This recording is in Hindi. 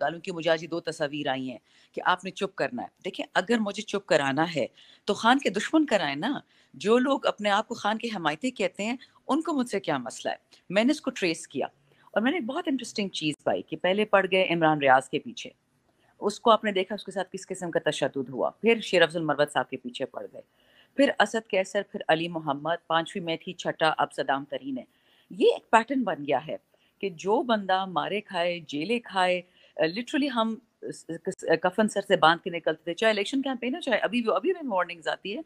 डालूं कि मुझे आज ये दो तस्वीर आई हैं कि आपने चुप करना है देखिए अगर मुझे चुप कराना है तो खान के दुश्मन कराएं ना जो लोग अपने आप को खान के हमायती कहते हैं उनको मुझसे क्या मसला है मैंने इसको ट्रेस किया और मैंने एक बहुत इंटरेस्टिंग चीज़ पाई कि पहले पड़ गए इमरान रियाज के पीछे उसको आपने देखा उसके साथ किस किस्म का तशद हुआ फिर शेर अफजल मरवत साहब के पीछे पड़ गए फिर असद कैसर फिर अली मोहम्मद पाँचवीं में थी छठा अब सदाम तरीन है ये एक पैटर्न बन गया है कि जो बंदा मारे खाए जेले खाए लिटरली uh, हम uh, uh, कफन सर से बांध के निकलते थे चाहे इलेक्शन कैंपेन है चाहे अभी अभी भी वार्निंग्स आती है